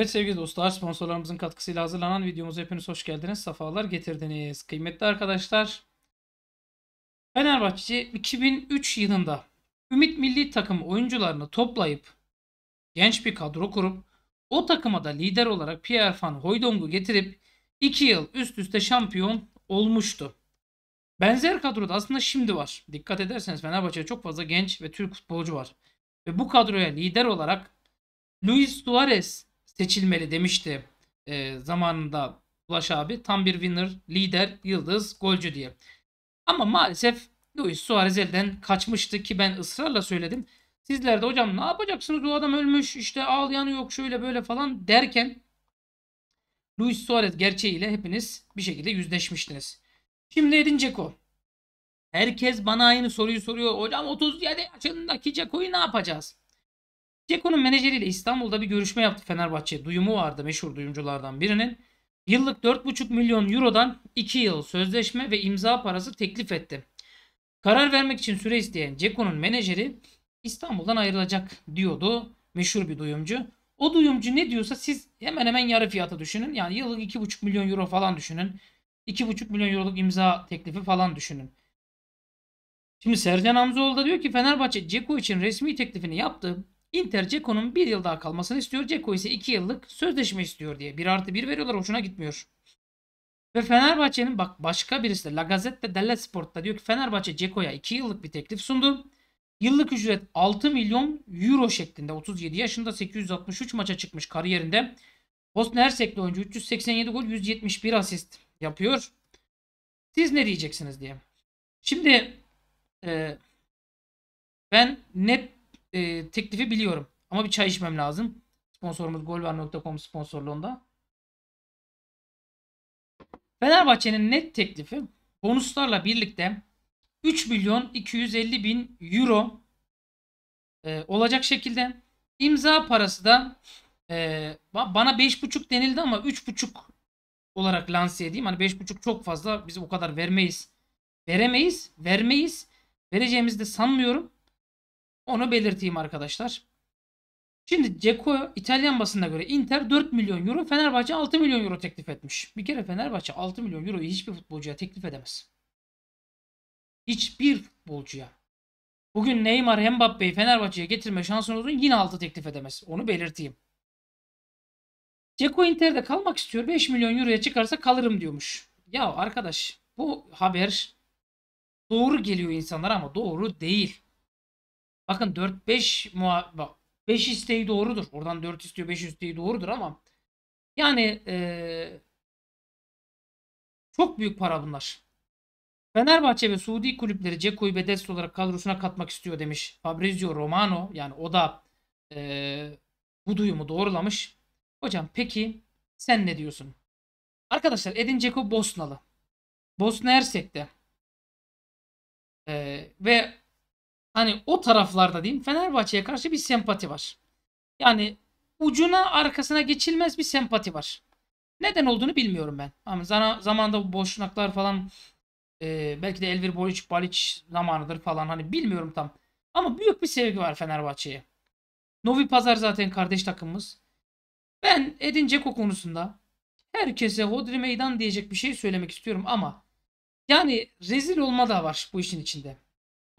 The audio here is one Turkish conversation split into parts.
Evet sevgili dostlar sponsorlarımızın katkısıyla hazırlanan videomuza hepiniz hoş geldiniz. Safalar getirdiniz. Kıymetli arkadaşlar Fenerbahçe 2003 yılında Ümit Milli Takım oyuncularını toplayıp genç bir kadro kurup o takıma da lider olarak Pierre Van Hooydonk'u getirip 2 yıl üst üste şampiyon olmuştu. Benzer kadroda aslında şimdi var. Dikkat ederseniz Fenerbahçe'de çok fazla genç ve Türk futbolcu var. Ve bu kadroya lider olarak Luis Suarez seçilmeli demişti e, zamanında Ulaş abi. Tam bir winner, lider, yıldız, golcü diye. Ama maalesef Luis Suarez elden kaçmıştı ki ben ısrarla söyledim. Sizler de hocam ne yapacaksınız o adam ölmüş işte ağlayan yok şöyle böyle falan derken Luis Suarez gerçeğiyle hepiniz bir şekilde yüzleşmiştiniz. Şimdi Edin Dzeko. Herkes bana aynı soruyu soruyor. Hocam 37 yaşındaki Ceko'yu ne yapacağız? Ceko'nun menajeriyle İstanbul'da bir görüşme yaptı Fenerbahçe. Duyumu vardı meşhur duyumculardan birinin. Yıllık 4,5 milyon eurodan 2 yıl sözleşme ve imza parası teklif etti. Karar vermek için süre isteyen Ceko'nun menajeri İstanbul'dan ayrılacak diyordu meşhur bir duyumcu. O duyumcu ne diyorsa siz hemen hemen yarı fiyata düşünün. Yani yıllık 2,5 milyon euro falan düşünün. 2,5 milyon euroluk imza teklifi falan düşünün. Şimdi Sercan Hamzoğlu da diyor ki Fenerbahçe Ceko için resmi teklifini yaptı. Inter Ceko'nun bir yıl daha kalmasını istiyor. Ceko ise iki yıllık sözleşme istiyor diye. bir artı bir veriyorlar hoşuna gitmiyor. Ve Fenerbahçe'nin bak başka birisi de La Gazzetta dello Sport'ta diyor ki Fenerbahçe Ceko'ya iki yıllık bir teklif sundu. Yıllık ücret 6 milyon euro şeklinde 37 yaşında 863 maça çıkmış kariyerinde. Bosna Hersekli oyuncu 387 gol 171 asist yapıyor. Siz ne diyeceksiniz diye. Şimdi e, ben net e, teklifi biliyorum. Ama bir çay içmem lazım. Sponsorumuz golver.com sponsorluğunda. Fenerbahçe'nin net teklifi bonuslarla birlikte 3 milyon 250 bin euro e, olacak şekilde imza parası da e, bana 5,5 denildi ama 3,5 olarak lanse edeyim. Hani 5,5 çok fazla biz o kadar vermeyiz. Veremeyiz, vermeyiz. Vereceğimizi de sanmıyorum. Onu belirteyim arkadaşlar. Şimdi Ceko İtalyan basına göre Inter 4 milyon euro, Fenerbahçe 6 milyon euro teklif etmiş. Bir kere Fenerbahçe 6 milyon euroyu hiçbir futbolcuya teklif edemez. Hiçbir futbolcuya. Bugün Neymar Mbappe'yi Fenerbahçe'ye getirme şansın olsun yine 6 teklif edemez. Onu belirteyim. Ceko Inter'de kalmak istiyor. 5 milyon euroya çıkarsa kalırım diyormuş. Ya arkadaş bu haber doğru geliyor insanlara ama doğru değil. Bakın 4-5 muha bak 5 isteği doğrudur. Oradan 4 istiyor 5 isteği doğrudur ama yani ee, çok büyük para bunlar. Fenerbahçe ve Suudi kulüpleri Ceko'yu bedelsiz olarak kadrosuna katmak istiyor demiş Fabrizio Romano. Yani o da e, bu duyumu doğrulamış. Hocam peki sen ne diyorsun? Arkadaşlar Edin Ceko Bosnalı. Bosna Ersek'te. E, ve hani o taraflarda diyeyim Fenerbahçe'ye karşı bir sempati var. Yani ucuna arkasına geçilmez bir sempati var. Neden olduğunu bilmiyorum ben. Ama zana, zamanda boşnaklar falan e, belki de Elvir Boliç Baliç zamanıdır falan hani bilmiyorum tam. Ama büyük bir sevgi var Fenerbahçe'ye. Novi Pazar zaten kardeş takımımız. Ben Edin Dzeko konusunda herkese hodri meydan diyecek bir şey söylemek istiyorum ama yani rezil olma da var bu işin içinde.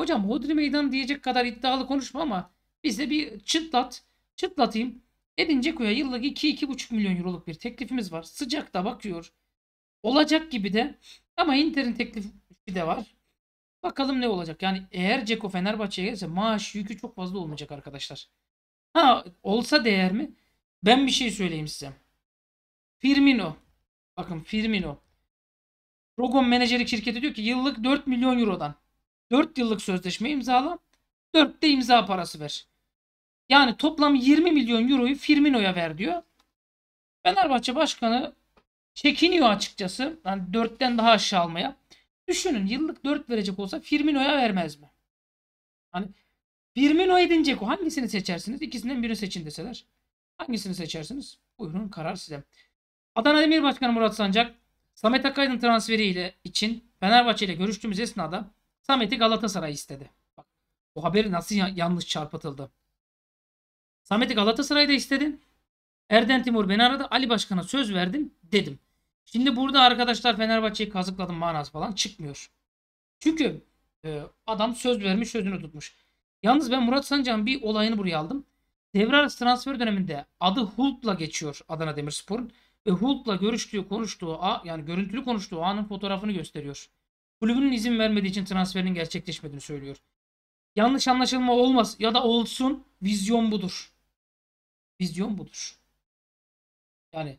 Hocam hodri meydan diyecek kadar iddialı konuşma ama bize bir çıtlat, çıtlatayım. Edin Dzeko'ya yıllık 2-2,5 milyon euroluk bir teklifimiz var. Sıcak da bakıyor. Olacak gibi de ama Inter'in teklifi de var. Bakalım ne olacak. Yani eğer Ceko Fenerbahçe'ye gelirse maaş yükü çok fazla olmayacak arkadaşlar. Ha olsa değer mi? Ben bir şey söyleyeyim size. Firmino. Bakın Firmino. Rogon menajeri şirketi diyor ki yıllık 4 milyon eurodan. 4 yıllık sözleşme imzala. 4 de imza parası ver. Yani toplam 20 milyon euroyu Firmino'ya ver diyor. Fenerbahçe başkanı çekiniyor açıkçası. Yani 4'ten daha aşağı almaya. Düşünün yıllık 4 verecek olsa Firmino'ya vermez mi? Hani Firmino edinecek o, hangisini seçersiniz? İkisinden birini seçin deseler. Hangisini seçersiniz? Buyurun karar size. Adana Demir Başkanı Murat Sancak, Samet Akaydın transferiyle için Fenerbahçe ile görüştüğümüz esnada Samet'i Galatasaray istedi. Bak, bu haberi nasıl ya- yanlış çarpıtıldı. Samet'i Galatasaray'da istedin. Erden Timur beni aradı. Ali Başkan'a söz verdim dedim. Şimdi burada arkadaşlar Fenerbahçe'yi kazıkladım manası falan çıkmıyor. Çünkü e, adam söz vermiş sözünü tutmuş. Yalnız ben Murat Sancan bir olayını buraya aldım. Devre arası transfer döneminde adı Hulk'la geçiyor Adana Demirspor'un ve Hulk'la görüştüğü, konuştuğu, yani görüntülü konuştuğu anın fotoğrafını gösteriyor kulübünün izin vermediği için transferinin gerçekleşmediğini söylüyor. Yanlış anlaşılma olmaz ya da olsun vizyon budur. Vizyon budur. Yani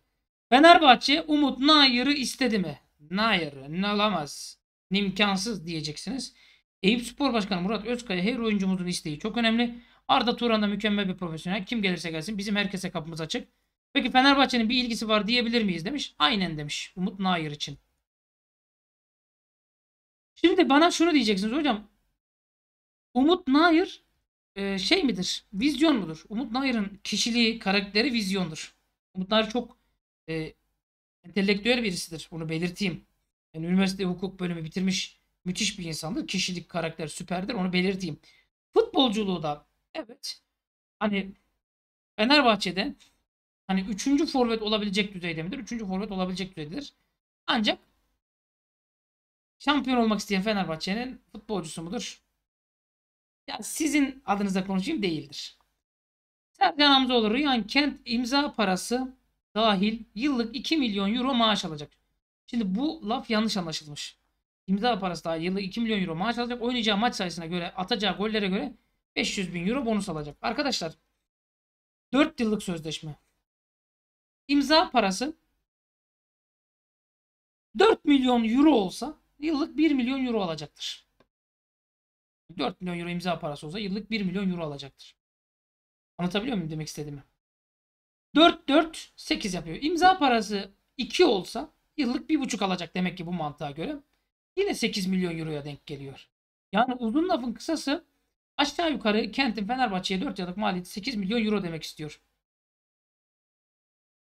Fenerbahçe Umut Nayır'ı istedi mi? Nayır, alamaz, imkansız diyeceksiniz. Eyüp Spor Başkanı Murat Özkaya her oyuncumuzun isteği çok önemli. Arda Turan da mükemmel bir profesyonel. Kim gelirse gelsin bizim herkese kapımız açık. Peki Fenerbahçe'nin bir ilgisi var diyebilir miyiz demiş. Aynen demiş Umut Nayır için. Şimdi bana şunu diyeceksiniz hocam. Umut Nair e, şey midir? Vizyon mudur? Umut Nair'ın kişiliği, karakteri vizyondur. Umut Nair çok e, entelektüel birisidir. Bunu belirteyim. Yani üniversite hukuk bölümü bitirmiş müthiş bir insandır. Kişilik, karakter süperdir. Onu belirteyim. Futbolculuğu da evet. Hani Fenerbahçe'de hani üçüncü forvet olabilecek düzeyde midir? Üçüncü forvet olabilecek düzeydedir. Ancak Şampiyon olmak isteyen Fenerbahçe'nin futbolcusu mudur? Ya sizin adınıza konuşayım değildir. Sercan Hamzoğlu Ryan Kent imza parası dahil yıllık 2 milyon euro maaş alacak. Şimdi bu laf yanlış anlaşılmış. İmza parası dahil yıllık 2 milyon euro maaş alacak. Oynayacağı maç sayısına göre atacağı gollere göre 500 bin euro bonus alacak. Arkadaşlar 4 yıllık sözleşme. İmza parası 4 milyon euro olsa yıllık 1 milyon euro alacaktır. 4 milyon euro imza parası olsa yıllık 1 milyon euro alacaktır. Anlatabiliyor muyum demek istediğimi? 4 4 8 yapıyor. İmza parası 2 olsa yıllık 1,5 alacak demek ki bu mantığa göre. Yine 8 milyon euroya denk geliyor. Yani uzun lafın kısası aşağı yukarı Kent'in Fenerbahçe'ye 4 yıllık maliyeti 8 milyon euro demek istiyor.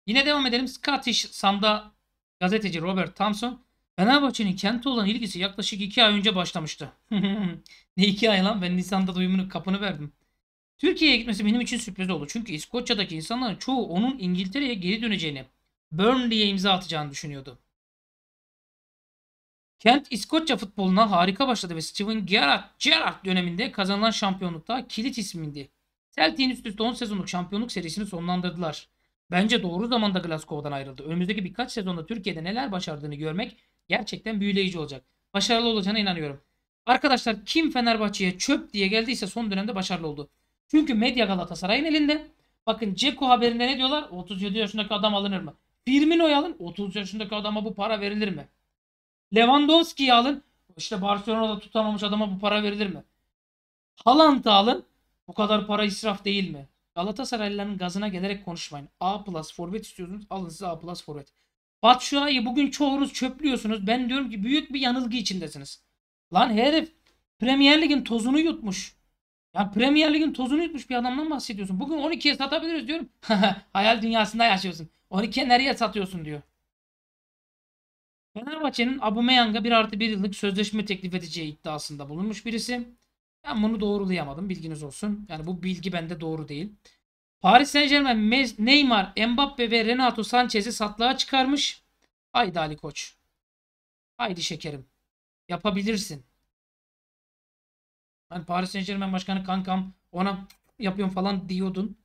Yine devam edelim. Scottish Sun'da gazeteci Robert Thompson Fenerbahçe'nin kente olan ilgisi yaklaşık 2 ay önce başlamıştı. ne 2 ay lan ben Nisan'da duyumunu kapını verdim. Türkiye'ye gitmesi benim için sürpriz oldu. Çünkü İskoçya'daki insanların çoğu onun İngiltere'ye geri döneceğini, Burnley'e imza atacağını düşünüyordu. Kent İskoçya futboluna harika başladı ve Steven Gerrard, Gerrard döneminde kazanılan şampiyonlukta kilit ismindi. Celtic'in üst üste 10 sezonluk şampiyonluk serisini sonlandırdılar. Bence doğru zamanda Glasgow'dan ayrıldı. Önümüzdeki birkaç sezonda Türkiye'de neler başardığını görmek Gerçekten büyüleyici olacak. Başarılı olacağına inanıyorum. Arkadaşlar kim Fenerbahçe'ye çöp diye geldiyse son dönemde başarılı oldu. Çünkü medya Galatasaray'ın elinde. Bakın Ceko haberinde ne diyorlar? 37 yaşındaki adam alınır mı? Firmino'yu alın. 30 yaşındaki adama bu para verilir mi? Lewandowski'yi alın. İşte Barcelona'da tutamamış adama bu para verilir mi? Haaland'ı alın. Bu kadar para israf değil mi? Galatasaraylıların gazına gelerek konuşmayın. A plus forvet istiyorsunuz. Alın size A plus forvet. Batshuayi bugün çoğunuz çöplüyorsunuz. Ben diyorum ki büyük bir yanılgı içindesiniz. Lan herif Premier Lig'in tozunu yutmuş. Ya Premier Lig'in tozunu yutmuş bir adamdan bahsediyorsun. Bugün 12'ye satabiliriz diyorum. Hayal dünyasında yaşıyorsun. 12'ye nereye satıyorsun diyor. Fenerbahçe'nin Abumeyang'a 1 artı 1 yıllık sözleşme teklif edeceği iddiasında bulunmuş birisi. Ben bunu doğrulayamadım bilginiz olsun. Yani bu bilgi bende doğru değil. Paris Saint Germain Neymar, Mbappe ve Renato Sanchez'i satlığa çıkarmış. Haydi Ali Koç. Haydi şekerim. Yapabilirsin. Hani Paris Saint Germain başkanı kankam ona yapıyorum falan diyordun.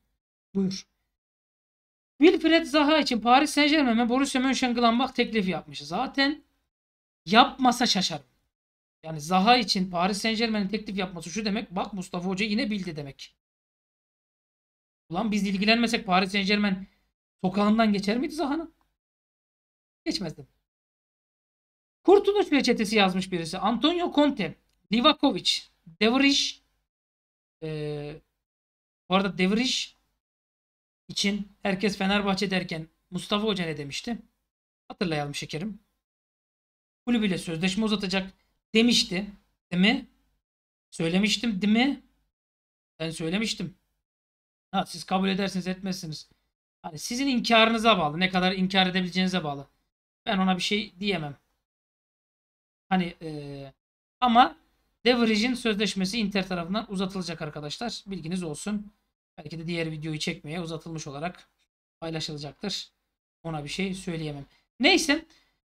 Buyur. Wilfred Zaha için Paris Saint Germain ve Borussia Mönchengladbach teklifi yapmış. Zaten yapmasa şaşarım. Yani Zaha için Paris Saint Germain'in teklif yapması şu demek. Bak Mustafa Hoca yine bildi demek. Ulan biz ilgilenmesek Paris Saint Germain sokağından geçer miydi Zaha'nın? Geçmezdi. Kurtuluş reçetesi yazmış birisi. Antonio Conte, Livakovic, Devriş ee, bu arada Devriş için herkes Fenerbahçe derken Mustafa Hoca ne demişti? Hatırlayalım şekerim. Kulübüyle sözleşme uzatacak demişti. Değil mi? Söylemiştim değil mi? Ben söylemiştim. Ha, siz kabul edersiniz etmezsiniz. Hani sizin inkarınıza bağlı. Ne kadar inkar edebileceğinize bağlı. Ben ona bir şey diyemem. Hani ee, ama Leverage'in sözleşmesi Inter tarafından uzatılacak arkadaşlar. Bilginiz olsun. Belki de diğer videoyu çekmeye uzatılmış olarak paylaşılacaktır. Ona bir şey söyleyemem. Neyse.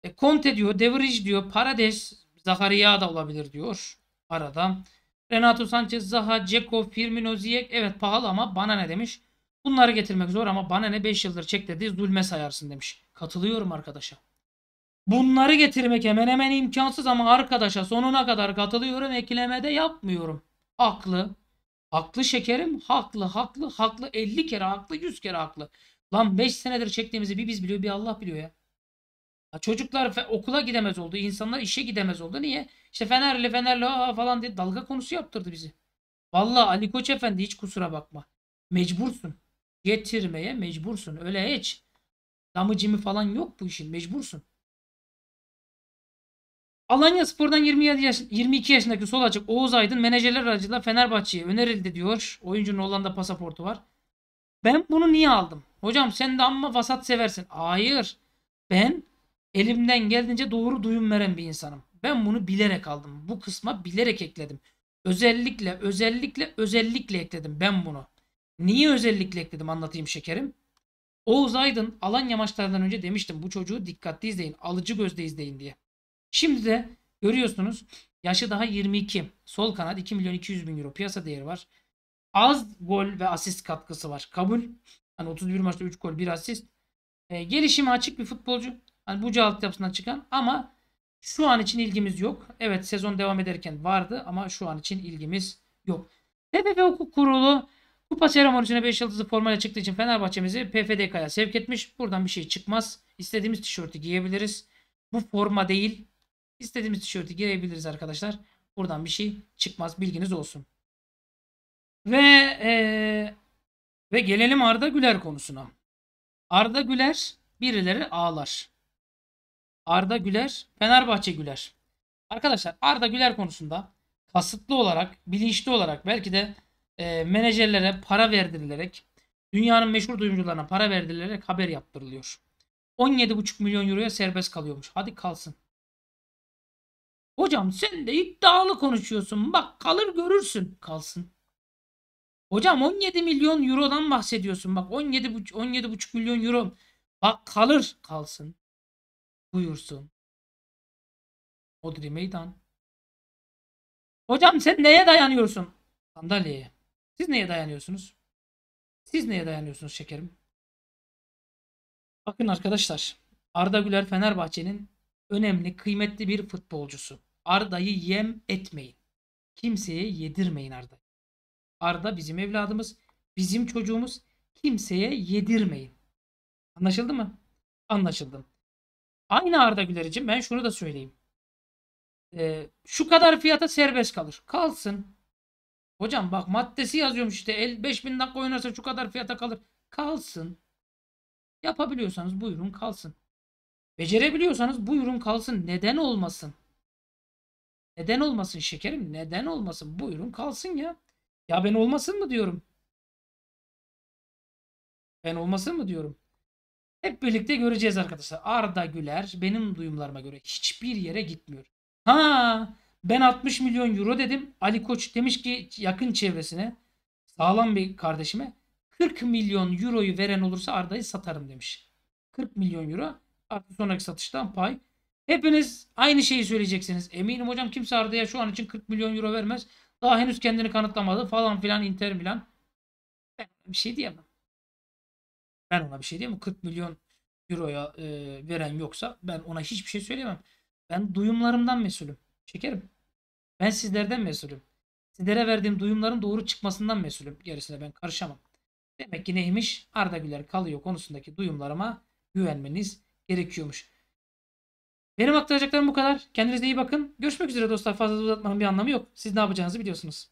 E, Conte diyor, Deverage diyor, Parades, Zakaria da olabilir diyor arada. Renato Sanchez, Zaha, Ceko, Firmino, Ziyech. Evet pahalı ama bana ne demiş. Bunları getirmek zor ama bana ne 5 yıldır çek dedi zulme sayarsın demiş. Katılıyorum arkadaşa. Bunları getirmek hemen hemen imkansız ama arkadaşa sonuna kadar katılıyorum. Eklemede yapmıyorum. Haklı. Haklı şekerim. Haklı, haklı, haklı. 50 kere haklı, 100 kere haklı. Lan 5 senedir çektiğimizi bir biz biliyor bir Allah biliyor ya. Çocuklar okula gidemez oldu. insanlar işe gidemez oldu. Niye? İşte Fenerli Fenerli falan diye dalga konusu yaptırdı bizi. Vallahi Ali Koç Efendi hiç kusura bakma. Mecbursun. Getirmeye mecbursun. Öyle hiç. Damıcımı falan yok bu işin. Mecbursun. Alanya Spor'dan 27 yaş, 22 yaşındaki sol açık Oğuz Aydın menajerler aracılığıyla Fenerbahçe'ye önerildi diyor. Oyuncunun olan da pasaportu var. Ben bunu niye aldım? Hocam sen de amma vasat seversin. Hayır. Ben elimden geldiğince doğru duyum veren bir insanım. Ben bunu bilerek aldım. Bu kısma bilerek ekledim. Özellikle, özellikle, özellikle ekledim ben bunu. Niye özellikle ekledim anlatayım şekerim. Oğuz Aydın Alanya maçlardan önce demiştim bu çocuğu dikkatli izleyin, alıcı gözle izleyin diye. Şimdi de görüyorsunuz yaşı daha 22. Sol kanat 2 milyon 200 bin euro piyasa değeri var. Az gol ve asist katkısı var. Kabul. Hani 31 maçta 3 gol 1 asist. E, gelişimi açık bir futbolcu. Hani bu cevap yapısından çıkan ama şu an için ilgimiz yok. Evet sezon devam ederken vardı ama şu an için ilgimiz yok. TFF Hukuk Kurulu kupa seremonisine 5 yıldızlı formayla çıktığı için Fenerbahçe'mizi PFDK'ya sevk etmiş. Buradan bir şey çıkmaz. İstediğimiz tişörtü giyebiliriz. Bu forma değil. İstediğimiz tişörtü giyebiliriz arkadaşlar. Buradan bir şey çıkmaz. Bilginiz olsun. Ve ee, ve gelelim Arda Güler konusuna. Arda Güler birileri ağlar. Arda Güler, Fenerbahçe Güler. Arkadaşlar Arda Güler konusunda kasıtlı olarak, bilinçli olarak belki de e, menajerlere para verdirilerek, dünyanın meşhur duyumcularına para verdirilerek haber yaptırılıyor. 17,5 milyon euroya serbest kalıyormuş. Hadi kalsın. Hocam sen de iddialı konuşuyorsun. Bak kalır görürsün. Kalsın. Hocam 17 milyon eurodan bahsediyorsun. Bak 17 17,5 milyon euro. Bak kalır kalsın buyursun. Odri meydan. Hocam sen neye dayanıyorsun? Sandalyeye. Siz neye dayanıyorsunuz? Siz neye dayanıyorsunuz şekerim? Bakın arkadaşlar. Arda Güler Fenerbahçe'nin önemli, kıymetli bir futbolcusu. Arda'yı yem etmeyin. Kimseye yedirmeyin Arda. Arda bizim evladımız, bizim çocuğumuz. Kimseye yedirmeyin. Anlaşıldı mı? Anlaşıldı. Aynı Arda Güler için ben şunu da söyleyeyim. Ee, şu kadar fiyata serbest kalır. Kalsın. Hocam bak maddesi yazıyormuş işte. El 5000 dakika oynarsa şu kadar fiyata kalır. Kalsın. Yapabiliyorsanız buyurun kalsın. Becerebiliyorsanız buyurun kalsın. Neden olmasın? Neden olmasın şekerim? Neden olmasın? Buyurun kalsın ya. Ya ben olmasın mı diyorum. Ben olmasın mı diyorum. Hep birlikte göreceğiz arkadaşlar. Arda Güler benim duyumlarıma göre hiçbir yere gitmiyor. Ha ben 60 milyon euro dedim. Ali Koç demiş ki yakın çevresine sağlam bir kardeşime 40 milyon euroyu veren olursa Arda'yı satarım demiş. 40 milyon euro artı sonraki satıştan pay. Hepiniz aynı şeyi söyleyeceksiniz. Eminim hocam kimse Arda'ya şu an için 40 milyon euro vermez. Daha henüz kendini kanıtlamadı falan filan Inter Milan. Ben bir şey diyemem. Ben ona bir şey mi 40 milyon euroya e, veren yoksa ben ona hiçbir şey söyleyemem. Ben duyumlarımdan mesulüm. Şekerim. Ben sizlerden mesulüm. Sizlere verdiğim duyumların doğru çıkmasından mesulüm. Gerisine ben karışamam. Demek ki neymiş? Arda Güler kalıyor konusundaki duyumlarıma güvenmeniz gerekiyormuş. Benim aktaracaklarım bu kadar. Kendinize iyi bakın. Görüşmek üzere dostlar. Fazla uzatmanın bir anlamı yok. Siz ne yapacağınızı biliyorsunuz.